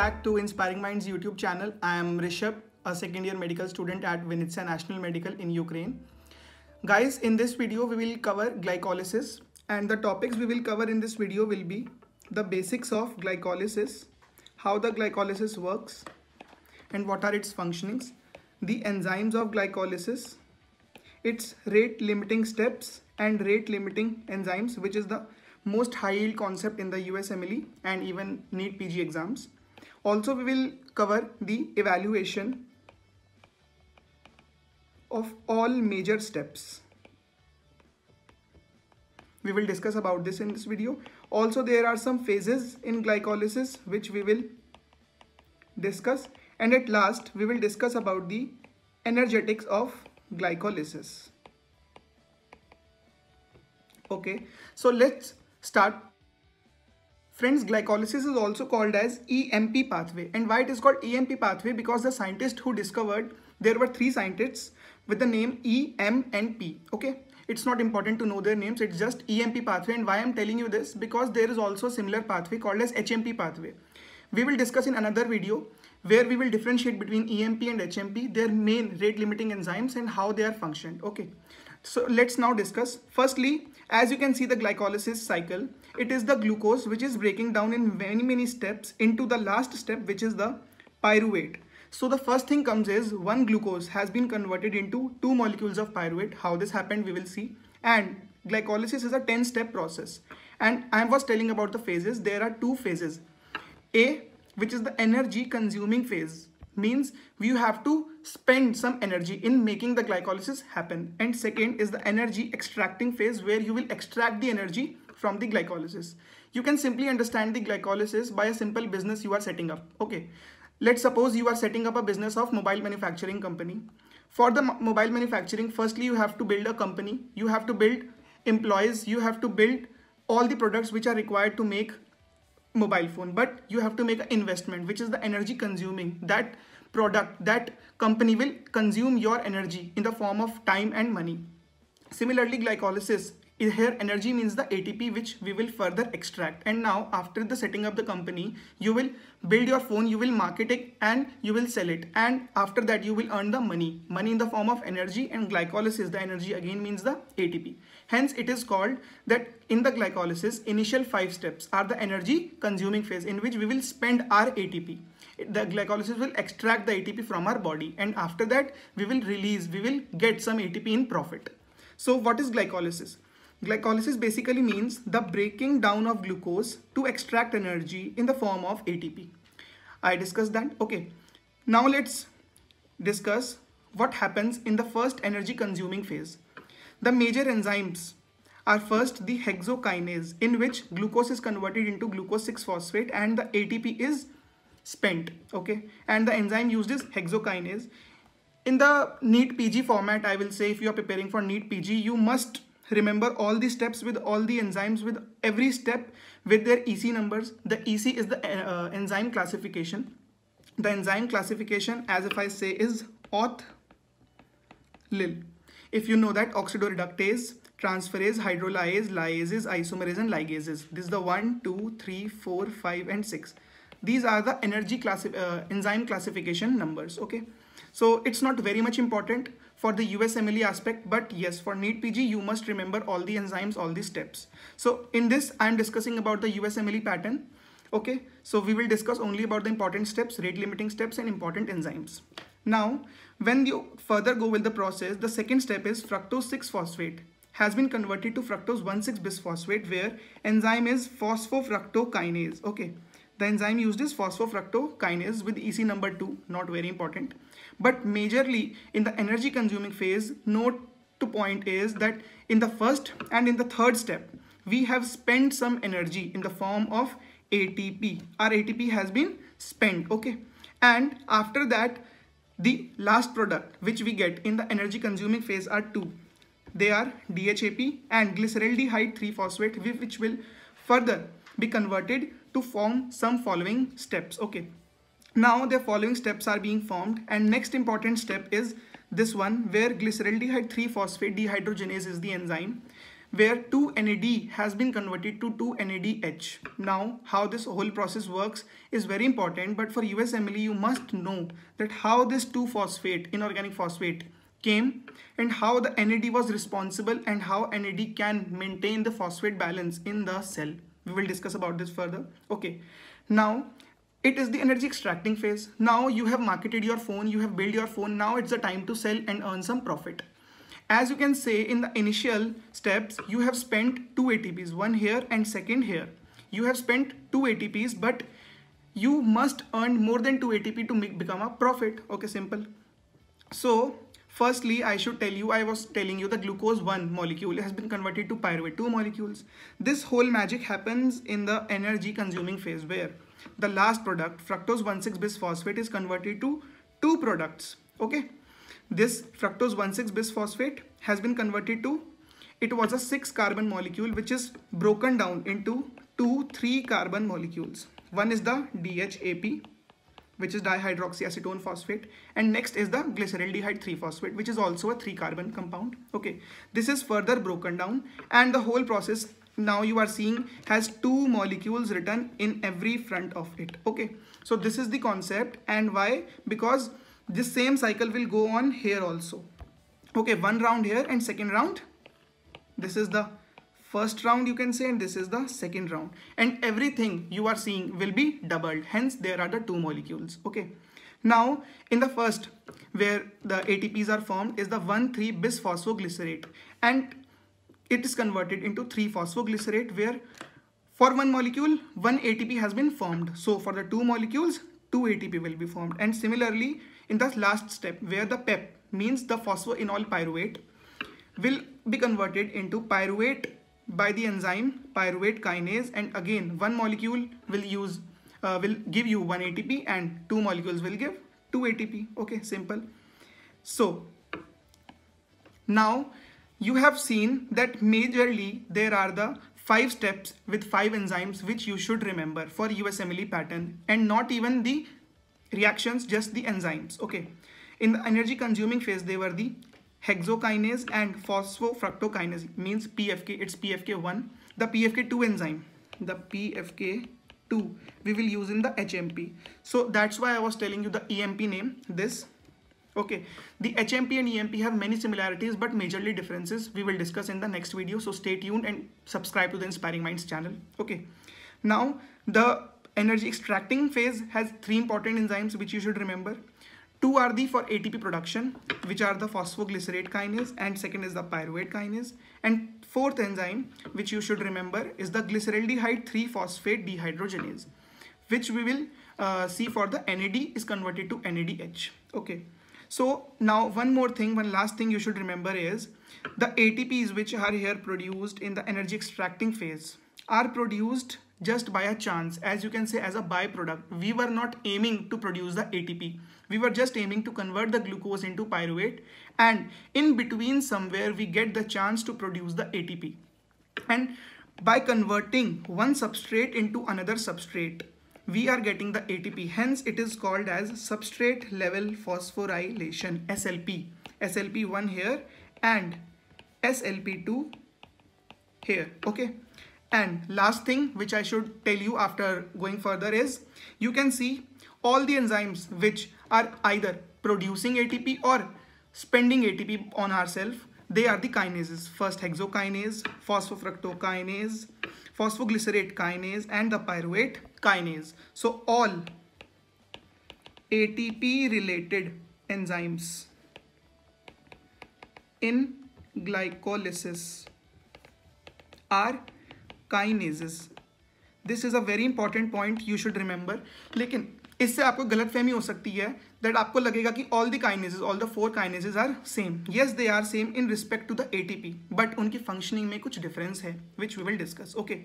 back to Inspiring Minds YouTube channel. I am Rishabh, a second year medical student at Vinitsa National Medical in Ukraine. Guys, in this video, we will cover glycolysis and the topics we will cover in this video will be the basics of glycolysis, how the glycolysis works and what are its functionings, the enzymes of glycolysis, its rate limiting steps and rate limiting enzymes which is the most high yield concept in the USMLE and even NEET PG exams. Also, we will cover the evaluation of all major steps. We will discuss about this in this video. Also, there are some phases in glycolysis which we will discuss. And at last, we will discuss about the energetics of glycolysis. Okay, so let's start Friends, glycolysis is also called as EMP pathway. And why it is called EMP pathway? Because the scientist who discovered, there were three scientists with the name E, M and P. Okay. It's not important to know their names. It's just EMP pathway. And why I'm telling you this? Because there is also a similar pathway called as HMP pathway. We will discuss in another video where we will differentiate between EMP and HMP, their main rate limiting enzymes and how they are functioned. Okay. So let's now discuss. Firstly, as you can see the glycolysis cycle, it is the glucose which is breaking down in many many steps into the last step which is the pyruvate. So the first thing comes is one glucose has been converted into two molecules of pyruvate. How this happened we will see. And glycolysis is a 10 step process. And I was telling about the phases. There are two phases. A which is the energy consuming phase means you have to spend some energy in making the glycolysis happen and second is the energy extracting phase where you will extract the energy from the glycolysis you can simply understand the glycolysis by a simple business you are setting up okay let's suppose you are setting up a business of mobile manufacturing company for the mobile manufacturing firstly you have to build a company you have to build employees you have to build all the products which are required to make mobile phone but you have to make an investment which is the energy consuming that product that company will consume your energy in the form of time and money. Similarly, glycolysis here energy means the ATP which we will further extract and now after the setting up the company you will build your phone you will market it and you will sell it and after that you will earn the money money in the form of energy and glycolysis the energy again means the ATP hence it is called that in the glycolysis initial five steps are the energy consuming phase in which we will spend our ATP the glycolysis will extract the ATP from our body and after that we will release we will get some ATP in profit so what is glycolysis Glycolysis basically means the breaking down of glucose to extract energy in the form of ATP. I discussed that. Okay. Now let's discuss what happens in the first energy consuming phase. The major enzymes are first the hexokinase in which glucose is converted into glucose 6-phosphate and the ATP is spent. Okay. And the enzyme used is hexokinase. In the NEAT PG format, I will say if you are preparing for NEAT PG, you must remember all the steps with all the enzymes with every step with their EC numbers. The EC is the uh, enzyme classification. The enzyme classification as if I say is auth lil. If you know that oxidoreductase, transferase, hydrolyase, lyases, isomerase and ligases. This is the 1, 2, 3, 4, 5 and 6. These are the energy classi uh, enzyme classification numbers. Okay. So it's not very much important for the USMLE aspect, but yes, for NEET PG, you must remember all the enzymes, all the steps. So in this, I'm discussing about the USMLE pattern. Okay, so we will discuss only about the important steps, rate limiting steps and important enzymes. Now, when you further go with the process, the second step is fructose 6-phosphate has been converted to fructose 1,6-bisphosphate where enzyme is phosphofructokinase. Okay, the enzyme used is phosphofructokinase with EC number 2, not very important. But majorly in the energy consuming phase, note to point is that in the first and in the third step, we have spent some energy in the form of ATP. Our ATP has been spent, okay? And after that, the last product which we get in the energy consuming phase are two. They are DHAP and glyceraldehyde 3-phosphate which will further be converted to form some following steps, okay? Now the following steps are being formed and next important step is this one where glyceraldehyde 3-phosphate dehydrogenase is the enzyme where 2NAD has been converted to 2NADH. Now, how this whole process works is very important, but for USMLE, you must know that how this 2-phosphate, inorganic phosphate, came and how the NAD was responsible and how NAD can maintain the phosphate balance in the cell. We will discuss about this further. Okay, now it is the energy extracting phase. Now you have marketed your phone, you have built your phone. Now it's the time to sell and earn some profit. As you can say in the initial steps, you have spent two ATPs, one here and second here. You have spent two ATPs, but you must earn more than two ATP to make, become a profit. Okay, simple. So firstly, I should tell you, I was telling you the glucose 1 molecule has been converted to pyruvate 2 molecules. This whole magic happens in the energy consuming phase where the last product fructose 16 bis phosphate is converted to two products okay this fructose 16 bis phosphate has been converted to it was a six carbon molecule which is broken down into two three carbon molecules one is the DHAP which is dihydroxyacetone phosphate and next is the glyceryl 3 phosphate which is also a 3 carbon compound okay this is further broken down and the whole process now you are seeing has two molecules written in every front of it okay so this is the concept and why because this same cycle will go on here also okay one round here and second round this is the first round you can say and this is the second round and everything you are seeing will be doubled hence there are the two molecules okay now in the first where the ATPs are formed is the 1,3 bisphosphoglycerate and it is converted into 3-phosphoglycerate where for one molecule, 1 ATP has been formed. So for the two molecules, 2 ATP will be formed. And similarly, in the last step where the PEP means the phosphoenol pyruvate will be converted into pyruvate by the enzyme pyruvate kinase and again one molecule will use uh, will give you 1 ATP and two molecules will give 2 ATP okay simple so now you have seen that majorly there are the five steps with five enzymes which you should remember for USMLE pattern and not even the reactions, just the enzymes. Okay. In the energy consuming phase, they were the hexokinase and phosphofructokinase means PFK. It's PFK1. The PFK2 enzyme, the PFK 2 we will use in the HMP. So that's why I was telling you the EMP name. This Okay, the HMP and EMP have many similarities but majorly differences we will discuss in the next video. So stay tuned and subscribe to the Inspiring Minds channel. Okay, now the energy extracting phase has three important enzymes which you should remember. Two are the for ATP production which are the phosphoglycerate kinase and second is the pyruvate kinase and fourth enzyme which you should remember is the glyceraldehyde 3-phosphate dehydrogenase which we will uh, see for the NAD is converted to NADH. Okay. So now one more thing, one last thing you should remember is the ATPs which are here produced in the energy extracting phase are produced just by a chance as you can say as a byproduct. We were not aiming to produce the ATP. We were just aiming to convert the glucose into pyruvate and in between somewhere we get the chance to produce the ATP. And by converting one substrate into another substrate, we are getting the ATP. Hence, it is called as substrate level phosphorylation, SLP. SLP1 here and SLP2 here, okay? And last thing which I should tell you after going further is, you can see all the enzymes which are either producing ATP or spending ATP on ourselves, they are the kinases. First hexokinase, phosphofructokinase, phosphoglycerate kinase and the pyruvate kinase. So all ATP related enzymes in glycolysis are kinases. This is a very important point you should remember लेकिन इससे आपको गलत फहमी हो सकती है that आपको लगेगा कि all the kinases all the four kinases are same yes they are same in respect to the ATP but उनकी फंक्शनिंग में कुछ डिफरेंस है which we will discuss okay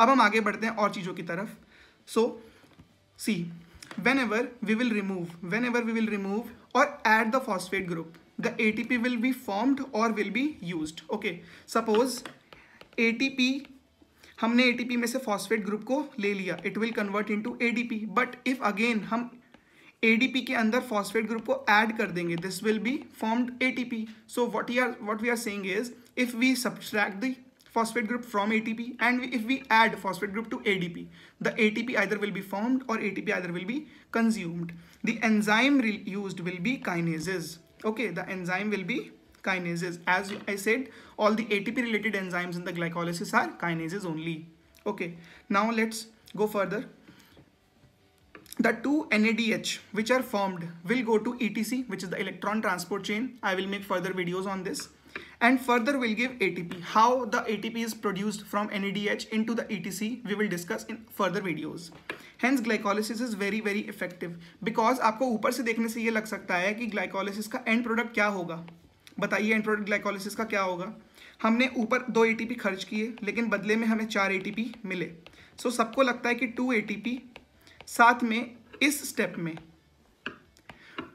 अब हम आगे बढ़ते हैं और चीज़ों की तरफ so see whenever we will remove whenever we will remove or add the phosphate group the ATP will be formed or will be used okay suppose ATP हमने ATP में से फॉस्फेट ग्रुप को ले लिया it will convert into ADP but if again हम ADP के अंदर phosphate group को ऐड कर देंगे this will be formed ATP so what you are what we are saying is if we subtract the phosphate group from ATP and if we add phosphate group to ADP, the ATP either will be formed or ATP either will be consumed. The enzyme used will be kinases. Okay, the enzyme will be kinases. As I said, all the ATP related enzymes in the glycolysis are kinases only. Okay, now let's go further. The two NADH which are formed will go to ETC which is the electron transport chain. I will make further videos on this. and further will give ATP. How the ATP is produced from NADH into the ETC we will discuss in further videos. Hence glycolysis is very very effective because आपको ऊपर से देखने से ये लग सकता है कि glycolysis का end product क्या होगा बताइए end product glycolysis का क्या होगा हमने ऊपर दो ए खर्च किए लेकिन बदले में हमें चार ए मिले सो so, सबको लगता है कि टू ए साथ में इस स्टेप में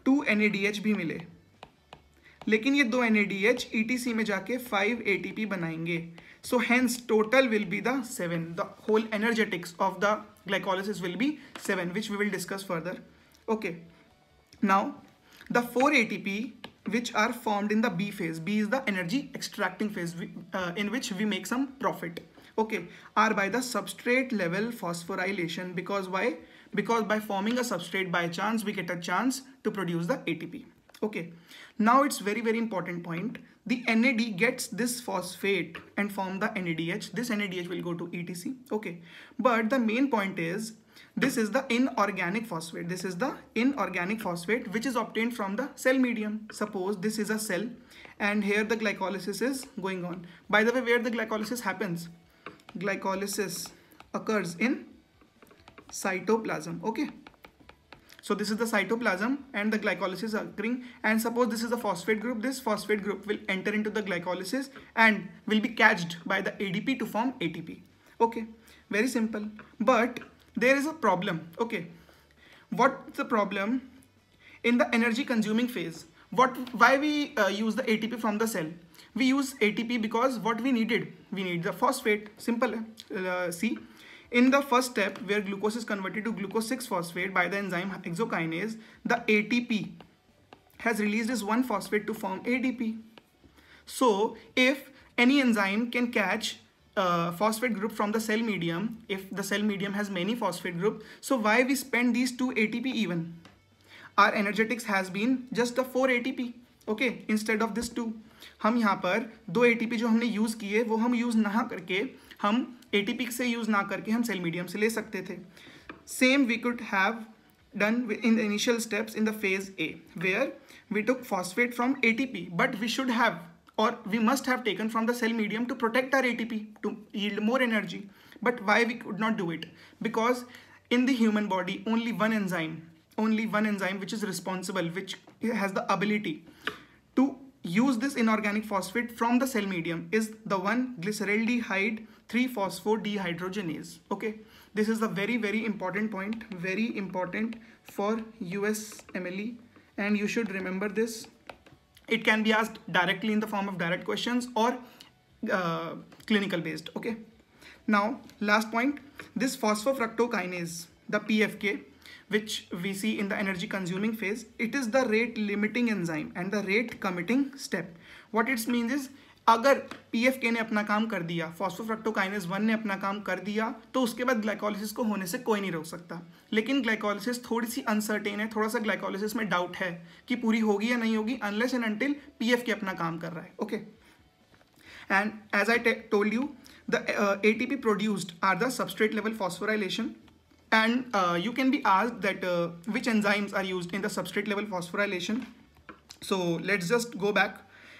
टू एन भी मिले लेकिन ये दो N A D H E T C में जाके फाइव ए टी पी बनाएंगे so hence total will be the seven the whole energetics of the glycolysis will be seven which we will discuss further okay now the four A T P which are formed in the B phase B is the energy extracting phase in which we make some profit okay are by the substrate level phosphorylation because why because by forming a substrate by chance we get a chance to produce the A T P Okay, now it's very, very important point. The NAD gets this phosphate and form the NADH. This NADH will go to ETC. Okay, but the main point is this is the inorganic phosphate. This is the inorganic phosphate which is obtained from the cell medium. Suppose this is a cell and here the glycolysis is going on. By the way, where the glycolysis happens? Glycolysis occurs in cytoplasm. Okay, so this is the cytoplasm and the glycolysis occurring and suppose this is the phosphate group, this phosphate group will enter into the glycolysis and will be catched by the ADP to form ATP. Okay, very simple. But there is a problem. Okay, what's the problem? In the energy consuming phase, what why we uh, use the ATP from the cell? We use ATP because what we needed? We need the phosphate, simple, uh, see in the first step, where glucose is converted to glucose 6-phosphate by the enzyme exokinase, the ATP has released its 1-phosphate to form ADP. So, if any enzyme can catch uh, phosphate group from the cell medium, if the cell medium has many phosphate group, so why we spend these two ATP even? Our energetics has been just the 4 ATP, okay, instead of this 2. हम यहाँ पर दो ATP जो हमने use किए वो हम use ना करके हम एटीपिक से यूज ना करके हम सेल मीडियम से ले सकते थे same we could have done in initial steps in the phase A where we took phosphate from A T P but we should have और we must have taken from the cell medium to protect our A T P to yield more energy but why we could not do it because in the human body only one enzyme only one enzyme which is responsible which has the ability to use this inorganic phosphate from the cell medium is the one glyceraldehyde 3 phospho-dehydrogenase. Okay, this is the very, very important point, very important for USMLE and you should remember this. It can be asked directly in the form of direct questions or uh, clinical based. Okay. Now, last point, this phosphofructokinase, the PFK, which we see in the energy consuming phase, it is the rate limiting enzyme and the rate committing step. What it means is अगर पीएफके ने अपना काम कर दिया फॉस्फोफ्रक्टोकाइनेज one ने अपना काम कर दिया तो उसके बाद ग्लाइकोलिसिस को होने से कोई नहीं रोक सकता लेकिन ग्लाइकोलिसिस थोड़ी सी अनसर्टेन है थोड़ा सा ग्लाइकोलिसिस में डाउट है कि पूरी होगी या नहीं होगी अनलेस एंड अनटिल पीएफके अपना काम कर रहा है okay and as I told you the P produced are the substrate level phosphorylation and you can be आज that which enzymes are use in the substrate level phosphorylation so let's just go back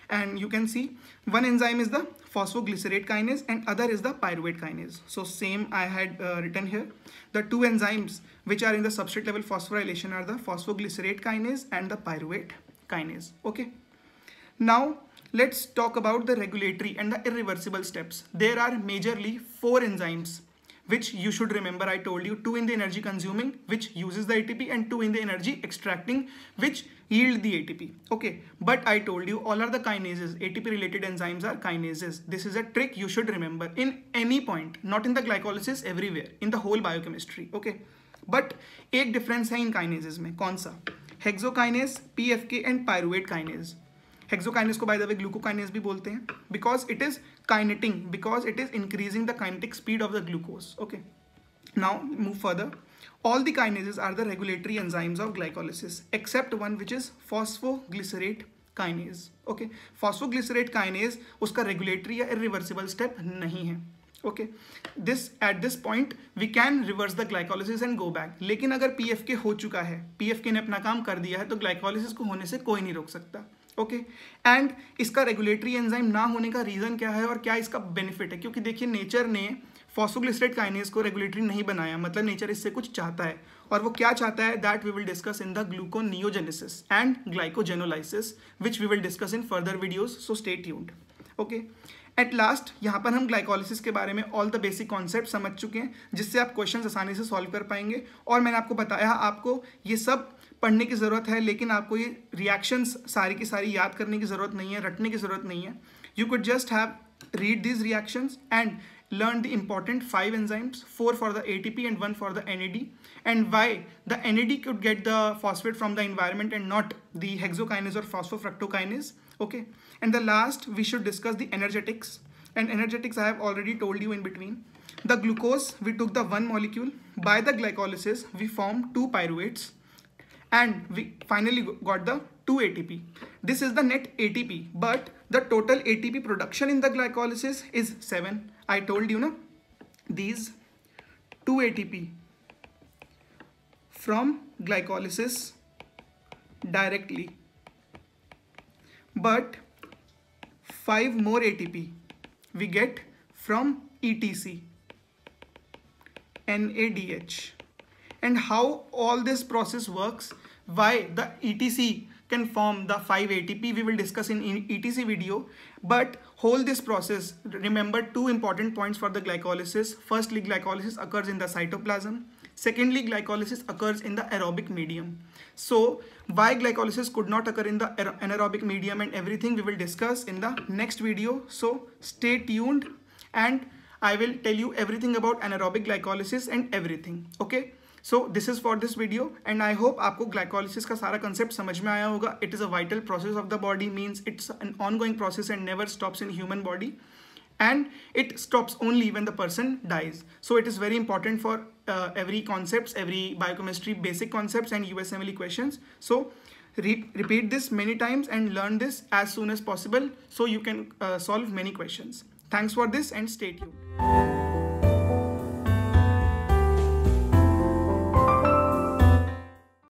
and you can see one enzyme is the phosphoglycerate kinase and other is the pyruvate kinase. So same I had uh, written here. The two enzymes which are in the substrate level phosphorylation are the phosphoglycerate kinase and the pyruvate kinase. Okay. Now let's talk about the regulatory and the irreversible steps. There are majorly four enzymes which you should remember I told you two in the energy consuming which uses the ATP and two in the energy extracting which yield the ATP okay but I told you all are the kinases ATP related enzymes are kinases this is a trick you should remember in any point not in the glycolysis everywhere in the whole biochemistry okay but a difference है in kinases. में कौन सा hexokinase PFK and pyruvate hexokinase को by the way glucokinase भी बोलते हैं because it is kinating because it is increasing the kinetic speed of the glucose okay now move further all the kinases are the regulatory enzymes of glycolysis except one which is phosphoglycerate kinase okay phosphoglycerate kinase उसका regulatory या irreversible step नहीं है okay this at this point we can reverse the glycolysis and go back लेकिन अगर P हो चुका है P ने अपना काम कर दिया है तो ग्लाइकोलिसिस को होने से कोई नहीं रोक सकता ओके एंड इसका रेगुलेटरी एंजाइम ना होने का रीज़न क्या है और क्या इसका बेनिफिट है क्योंकि देखिए नेचर ने फॉसोग्लिस्ट्रेट काइनेस को रेगुलेटरी नहीं बनाया मतलब नेचर इससे कुछ चाहता है और वो क्या चाहता है that we will discuss in the gluco gluconeogenesis and glycogenolysis which we will discuss in further videos so stay tuned okay at last यहाँ पर हम ग्लाइकोलिसिस के बारे में ऑल द बेसिक कॉन्सेप्ट समझ चुके हैं जिससे आप क्वेश्चन आसानी से सॉल्व कर पाएंगे और मैंने आपको बताया आपको ये सब पढ़ने की ज़रूरत है लेकिन आपको ये रिएक्शन सारी की सारी याद करने की ज़रूरत नहीं है रटने की ज़रूरत नहीं है you could just have read these reactions and learn the important five enzymes four for the A T P and one for the N E D and why the N E D could get the phosphate from the environment and not the hexokinase और phosphofructokinase okay and the last we should discuss the energetics and energetics I have already told you in between the glucose we took the one molecule by the glycolysis we formed two pyruvates and we finally got the 2 ATP. This is the net ATP but the total ATP production in the glycolysis is 7. I told you na these 2 ATP from glycolysis directly but 5 more ATP we get from ETC NADH and how all this process works why the ETC can form the 5 ATP we will discuss in ETC video but hold this process remember two important points for the glycolysis firstly glycolysis occurs in the cytoplasm secondly glycolysis occurs in the aerobic medium so why glycolysis could not occur in the anaerobic medium and everything we will discuss in the next video so stay tuned and I will tell you everything about anaerobic glycolysis and everything okay so this is for this video and I hope आपको glycolysis का सारा concept समझ में आया होगा it is a vital process of the body means it's an ongoing process and never stops in human body and it stops only when the person dies so it is very important for every concept every biochemistry basic concept and U S M L question so repeat this many times and learn this as soon as possible so you can solve many question thanks for this and state you